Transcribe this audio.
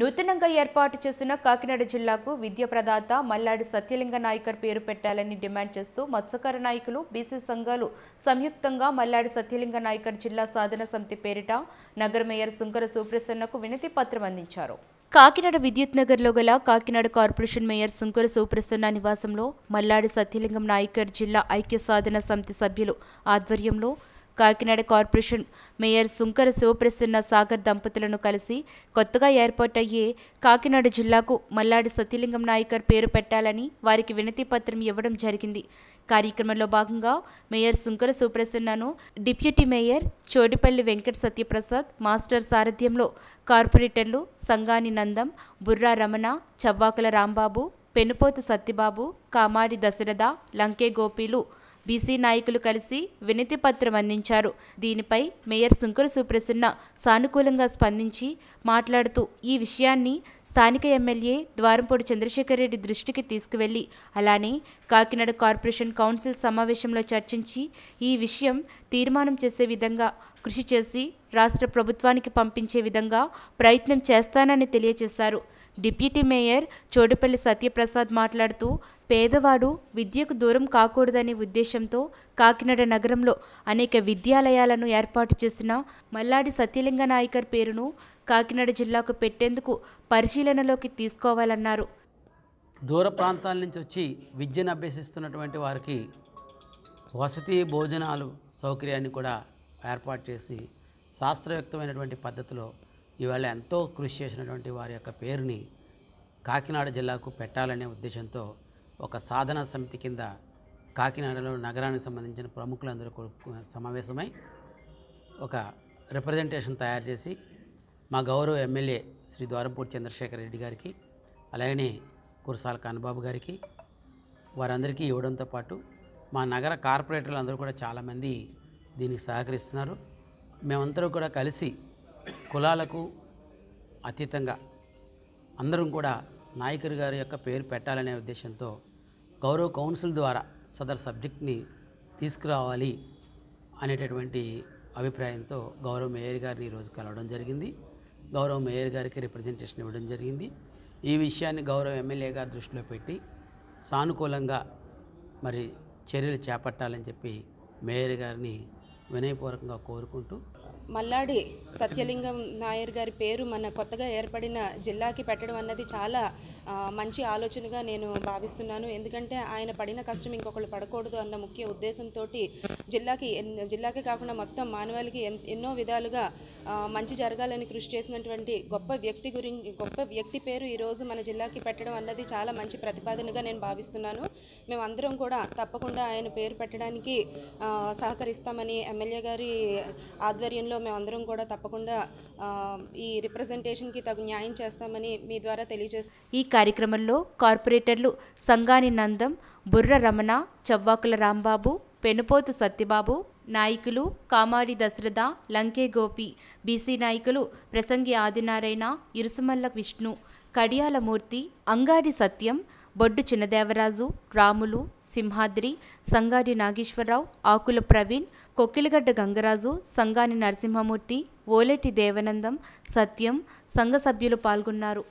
నూతనంగా ఏర్పాటు చేసిన కాకినాడ జిల్లాకు విద్య ప్రదాత మల్లాడి సత్యలింగ నాయకర్ పేరు పెట్టాలని డిమాండ్ చేస్తూ మత్స్యకార నాయకులు బీసీ సంఘాలు సంయుక్తంగా మల్లాడి సత్యలింగ నాయకర్ జిల్లా సాధన సమితి పేరిట నగర మేయర్ సుంకర సుప్రసన్నకు వినతి పత్రం అందించారు కాకినాడ విద్యుత్ నగర్లో గల కాకినాడ కార్పొరేషన్ మేయర్ సుంకర సుప్రసన్న నివాసంలో మల్లాడి సత్యలింగం నాయకర్ జిల్లా ఐక్య సాధన సమితి సభ్యులు ఆధ్వర్యంలో కాకినాడ కార్పొరేషన్ మేయర్ సుంకర శివప్రసన్న సాగర్ దంపతులను కలిసి కొత్తగా ఏర్పాటయ్యే కాకినాడ జిల్లాకు మల్లాడి సత్యలింగం నాయకర్ పేరు పెట్టాలని వారికి వినతి పత్రం ఇవ్వడం జరిగింది కార్యక్రమంలో భాగంగా మేయర్ సుంకర సుప్రసన్నను deputy mayor Chodipalli Venkata Satyaprasad master సారథ్యంలో కార్పొరేటర్లు సంగాని నందం బుర్రా రమణ చవ్వాకుల రాంబాబు పెనుపోత సత్యబాబు కామాడి దశరథ లంకే గోపీలు బీసీ నాయకులు కలిసి వినతి పత్రం అందించారు దీనిపై మేయర్ సుంకర సుప్రసన్న సానుకూలంగా స్పందించి మాట్లాడుతూ ఈ విషయాన్ని స్థానిక ఎమ్మెల్యే ద్వారంపూడి చంద్రశేఖర్ రెడ్డి దృష్టికి తీసుకువెళ్లి అలానే కాకినాడ కార్పొరేషన్ కౌన్సిల్ సమావేశంలో చర్చించి ఈ విషయం తీర్మానం చేసే విధంగా కృషి చేసి రాష్ట్ర ప్రభుత్వానికి పంపించే విధంగా ప్రయత్నం చేస్తానని తెలియజేశారు డిప్యూటీ మేయర్ చోడుపల్లి సత్యప్రసాద్ మాట్లాడుతూ పేదవాడు విద్యకు దూరం కాకూడదనే ఉద్దేశంతో కాకినాడ నగరంలో అనేక విద్యాలయాలను ఏర్పాటు చేసిన మల్లాడి సత్యలింగ నాయకర్ పేరును కాకినాడ జిల్లాకు పెట్టేందుకు పరిశీలనలోకి తీసుకోవాలన్నారు దూర ప్రాంతాల నుంచి వచ్చి విద్యను అభ్యసిస్తున్నటువంటి వారికి వసతి భోజనాలు సౌకర్యాన్ని కూడా ఏర్పాటు చేసి శాస్త్రయుక్తమైనటువంటి పద్ధతిలో ఇవాళ ఎంతో కృషి చేసినటువంటి వారి యొక్క పేరుని కాకినాడ జిల్లాకు పెట్టాలనే ఉద్దేశంతో ఒక సాధన సమితి కింద కాకినాడలో నగరానికి సంబంధించిన ప్రముఖులందరూ సమావేశమై ఒక రిప్రజెంటేషన్ తయారు చేసి మా గౌరవ ఎమ్మెల్యే శ్రీ ద్వారంపూడి చంద్రశేఖర్ రెడ్డి గారికి అలాగనే కురసాల కన్నబాబు గారికి వారందరికీ ఇవ్వడంతో పాటు మా నగర కార్పొరేటర్లు అందరూ కూడా చాలామంది దీనికి సహకరిస్తున్నారు మేమందరూ కూడా కలిసి కులాలకు అతీతంగా అందరం కూడా నాయకర్ గారి యొక్క పేరు పెట్టాలనే ఉద్దేశంతో గౌరవ కౌన్సిల్ ద్వారా సదర్ సబ్జెక్ట్ని తీసుకురావాలి అనేటటువంటి అభిప్రాయంతో గౌరవ మేయర్ గారిని ఈరోజు కలవడం జరిగింది గౌరవ మేయర్ గారికి రిప్రజెంటేషన్ ఇవ్వడం జరిగింది ఈ విషయాన్ని గౌరవ ఎమ్మెల్యే గారు దృష్టిలో పెట్టి సానుకూలంగా మరి చర్యలు చేపట్టాలని చెప్పి మేయర్ గారిని వినయపూర్వకంగా కోరుకుంటూ మల్లాడి సత్యలింగం నాయర్ గారి పేరు మన కొత్తగా ఏర్పడిన జిల్లాకి పెట్టడం అన్నది చాలా మంచి ఆలోచనగా నేను భావిస్తున్నాను ఎందుకంటే ఆయన పడిన కష్టం ఇంకొకళ్ళు పడకూడదు అన్న ముఖ్య ఉద్దేశంతో జిల్లాకి జిల్లాకే కాకుండా మొత్తం మానవాళికి ఎన్నో విధాలుగా మంచి జరగాలని కృషి చేసినటువంటి గొప్ప వ్యక్తి గురించి గొప్ప వ్యక్తి పేరు ఈరోజు మన జిల్లాకి పెట్టడం అన్నది చాలా మంచి ప్రతిపాదనగా నేను భావిస్తున్నాను మేమందరం కూడా తప్పకుండా ఆయన పేరు పెట్టడానికి సహకరిస్తామని ఎమ్మెల్యే గారి ఆధ్వర్యంలో మేమందరం కూడా తప్పకుండా ఈ రిప్రజెంటేషన్కి తగు న్యాయం చేస్తామని మీ ద్వారా తెలియజేస్తాం ఈ కార్యక్రమంలో కార్పొరేటర్లు సంగాని నందం బుర్ర రమణ చవ్వాకుల రాంబాబు పెనుపోతు సత్యబాబు నాయకులు కామారి దశరథ లంకే గోపి బీసీ నాయకులు ప్రసంగి ఆదినారాయణ ఇరుసుమల్ల విష్ణు కడియాలమూర్తి అంగాడి సత్యం బొడ్డు చిన్నదేవరాజు రాములు సింహాద్రి సంగారి నాగేశ్వరరావు ఆకుల ప్రవీణ్ కొక్కిలగడ్డ గంగరాజు సంగాని నరసింహమూర్తి ఓలేటి దేవనందం సత్యం సంఘ సభ్యులు పాల్గొన్నారు